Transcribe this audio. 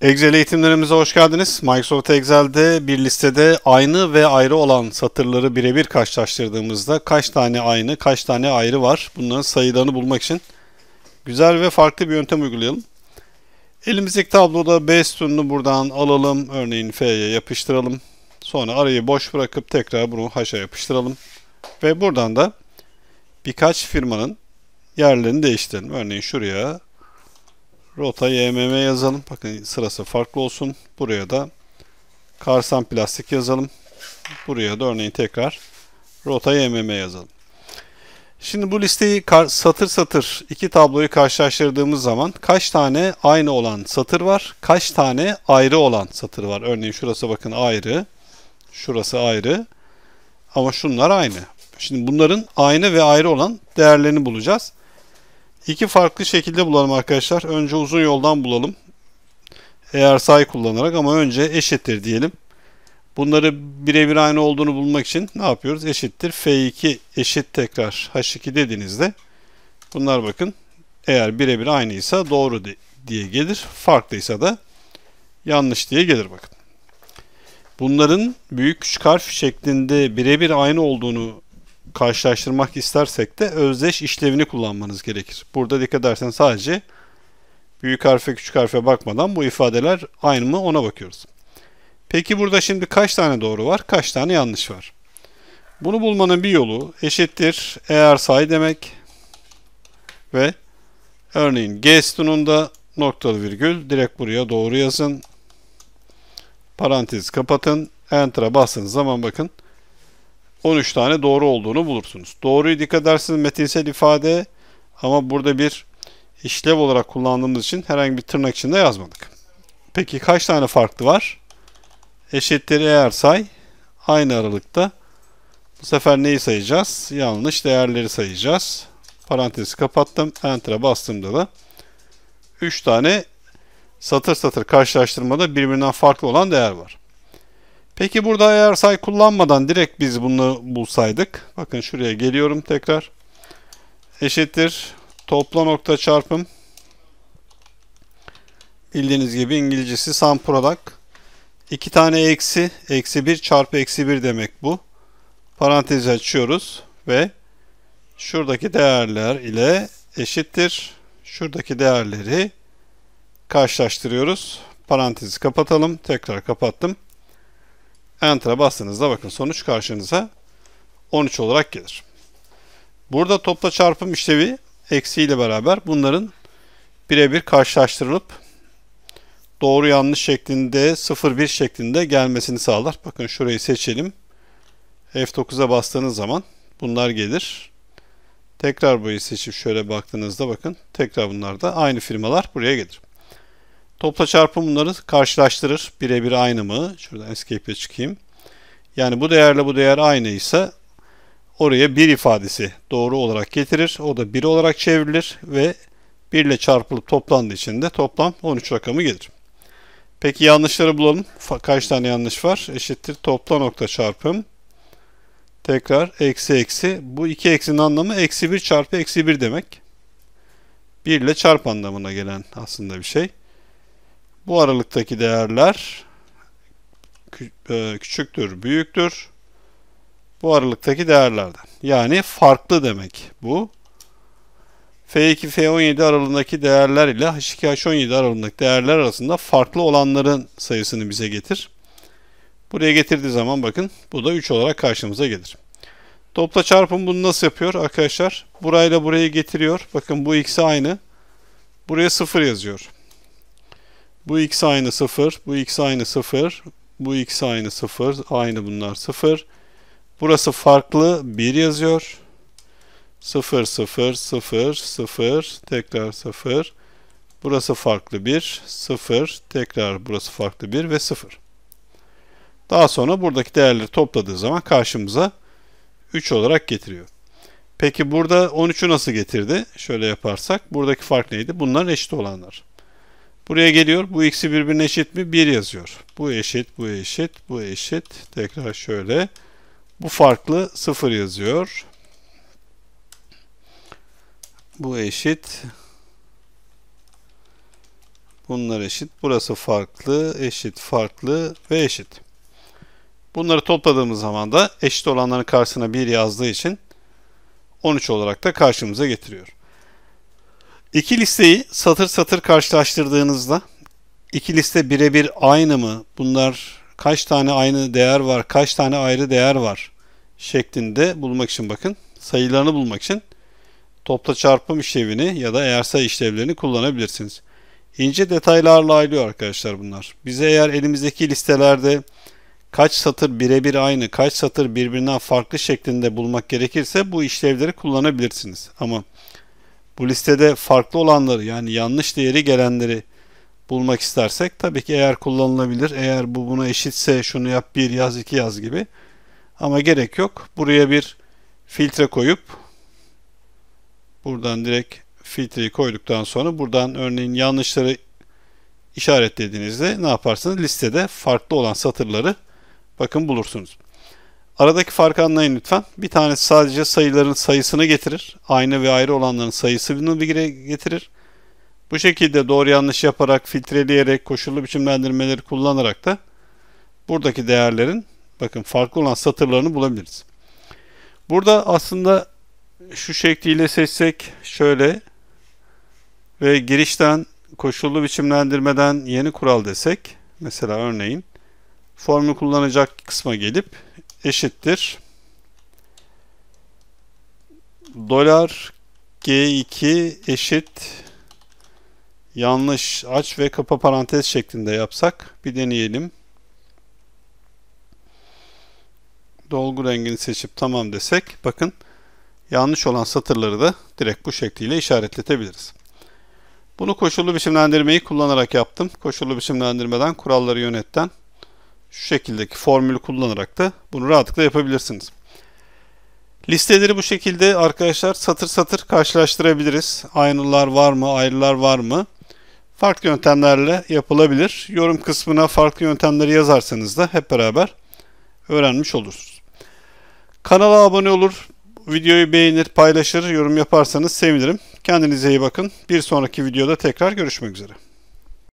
Excel eğitimlerimize hoş geldiniz. Microsoft Excel'de bir listede aynı ve ayrı olan satırları birebir karşılaştırdığımızda kaç tane aynı, kaç tane ayrı var? Bunların sayılarını bulmak için güzel ve farklı bir yöntem uygulayalım. Elimizdeki tabloda B sütununu buradan alalım. Örneğin F'ye yapıştıralım. Sonra arayı boş bırakıp tekrar bunu haşa yapıştıralım. Ve buradan da birkaç firmanın yerlerini değiştirelim. Örneğin şuraya Rota YMM e yazalım. Bakın sırası farklı olsun. Buraya da karsan plastik yazalım. Buraya da örneğin tekrar rota YMM e yazalım. Şimdi bu listeyi satır satır iki tabloyu karşılaştırdığımız zaman kaç tane aynı olan satır var, kaç tane ayrı olan satır var. Örneğin şurası bakın ayrı, şurası ayrı ama şunlar aynı. Şimdi bunların aynı ve ayrı olan değerlerini bulacağız. İki farklı şekilde bulalım arkadaşlar. Önce uzun yoldan bulalım. Eğer say kullanarak ama önce eşittir diyelim. Bunları birebir aynı olduğunu bulmak için ne yapıyoruz? Eşittir. F2 eşit tekrar H2 dediğinizde bunlar bakın eğer birebir aynıysa doğru diye gelir. Farklıysa da yanlış diye gelir bakın. Bunların büyük küçük harf şeklinde birebir aynı olduğunu karşılaştırmak istersek de özdeş işlevini kullanmanız gerekir. Burada dikkat edersen sadece büyük harfe küçük harfe bakmadan bu ifadeler aynı mı ona bakıyoruz. Peki burada şimdi kaç tane doğru var kaç tane yanlış var? Bunu bulmanın bir yolu eşittir eğer say demek ve örneğin G sütununda noktalı virgül direkt buraya doğru yazın. Parantez kapatın. Enter'a bastığınız zaman bakın 13 tane doğru olduğunu bulursunuz. Doğruyu dikkat ederseniz metinsel ifade ama burada bir işlev olarak kullandığımız için herhangi bir tırnak içinde yazmadık. Peki kaç tane farklı var? Eşitleri eğer say aynı aralıkta. Bu sefer neyi sayacağız? Yanlış değerleri sayacağız. Parantezi kapattım. Enter'a bastığımda da 3 tane satır satır karşılaştırmada birbirinden farklı olan değer var. Peki burada eğer say kullanmadan direkt biz bunu bulsaydık. Bakın şuraya geliyorum tekrar. Eşittir topla nokta çarpım. Bildiğiniz gibi İngilizcesi sum product. İki tane eksi, eksi bir çarpı eksi bir demek bu. Parantezi açıyoruz ve şuradaki değerler ile eşittir. Şuradaki değerleri karşılaştırıyoruz. Parantezi kapatalım. Tekrar kapattım. Enter'a bastığınızda bakın sonuç karşınıza 13 olarak gelir. Burada topla çarpım işlevi eksiyle beraber bunların birebir karşılaştırılıp doğru yanlış şeklinde 0-1 şeklinde gelmesini sağlar. Bakın şurayı seçelim. F9'a bastığınız zaman bunlar gelir. Tekrar burayı seçip şöyle baktığınızda bakın tekrar bunlar da aynı firmalar buraya gelir. Topla çarpım bunları karşılaştırır. Birebir aynı mı? Şuradan escape'e çıkayım. Yani bu değerle bu değer aynı ise oraya bir ifadesi doğru olarak getirir. O da 1 olarak çevrilir ve 1 ile çarpılıp toplandığı için de toplam 13 rakamı gelir. Peki yanlışları bulalım. Kaç tane yanlış var? Eşittir topla nokta çarpım. Tekrar eksi eksi. Bu iki eksinin anlamı eksi 1 çarpı eksi 1 demek. 1 ile çarp anlamına gelen aslında bir şey. Bu aralıktaki değerler e, küçüktür, büyüktür. Bu aralıktaki değerlerden. Yani farklı demek bu. F2, F17 aralığındaki değerler ile H2, H17 aralığındaki değerler arasında farklı olanların sayısını bize getir. Buraya getirdiği zaman bakın bu da 3 olarak karşımıza gelir. Topla çarpım bunu nasıl yapıyor arkadaşlar? Burayla burayı getiriyor. Bakın bu x aynı. Buraya 0 yazıyor. Bu x aynı 0, bu x aynı 0, bu x aynı 0, aynı bunlar 0. Burası farklı 1 yazıyor. 0, 0, 0, 0, tekrar 0. Burası farklı 1, 0, tekrar burası farklı 1 ve 0. Daha sonra buradaki değerleri topladığı zaman karşımıza 3 olarak getiriyor. Peki burada 13'ü nasıl getirdi? Şöyle yaparsak buradaki fark neydi? Bunlar eşit olanlar. Buraya geliyor. Bu ikisi birbirine eşit mi? 1 yazıyor. Bu eşit, bu eşit, bu eşit. Tekrar şöyle. Bu farklı 0 yazıyor. Bu eşit. Bunlar eşit. Burası farklı, eşit, farklı ve eşit. Bunları topladığımız zaman da eşit olanların karşısına 1 yazdığı için 13 olarak da karşımıza getiriyor. İki listeyi satır satır karşılaştırdığınızda iki liste birebir aynı mı? Bunlar kaç tane aynı değer var? Kaç tane ayrı değer var? şeklinde bulmak için bakın sayılarını bulmak için topla çarpım işlevini ya da eğer sayı işlevlerini kullanabilirsiniz. İnce detaylarla ayrılıyor arkadaşlar bunlar. Bize eğer elimizdeki listelerde kaç satır birebir aynı, kaç satır birbirinden farklı şeklinde bulmak gerekirse bu işlevleri kullanabilirsiniz. Ama bu listede farklı olanları yani yanlış değeri gelenleri bulmak istersek tabii ki eğer kullanılabilir eğer bu buna eşitse şunu yap bir yaz iki yaz gibi ama gerek yok buraya bir filtre koyup buradan direkt filtreyi koyduktan sonra buradan örneğin yanlışları işaretlediğinizde ne yaparsınız listede farklı olan satırları bakın bulursunuz. Aradaki farkı anlayın lütfen. Bir tanesi sadece sayıların sayısını getirir. Aynı ve ayrı olanların sayısını bir getirir. Bu şekilde doğru yanlış yaparak, filtreleyerek, koşullu biçimlendirmeleri kullanarak da buradaki değerlerin bakın farklı olan satırlarını bulabiliriz. Burada aslında şu şekliyle seçsek şöyle ve girişten koşullu biçimlendirmeden yeni kural desek mesela örneğin formu kullanacak kısma gelip eşittir. Dolar G2 eşit yanlış aç ve kapa parantez şeklinde yapsak bir deneyelim. Dolgu rengini seçip tamam desek bakın yanlış olan satırları da direkt bu şekliyle işaretletebiliriz. Bunu koşullu biçimlendirmeyi kullanarak yaptım. Koşullu biçimlendirmeden kuralları yönetten şu şekildeki formülü kullanarak da bunu rahatlıkla yapabilirsiniz. Listeleri bu şekilde arkadaşlar satır satır karşılaştırabiliriz. Aynılar var mı, ayrılar var mı? Farklı yöntemlerle yapılabilir. Yorum kısmına farklı yöntemleri yazarsanız da hep beraber öğrenmiş olursunuz. Kanala abone olur, videoyu beğenir, paylaşır, yorum yaparsanız sevinirim. Kendinize iyi bakın. Bir sonraki videoda tekrar görüşmek üzere.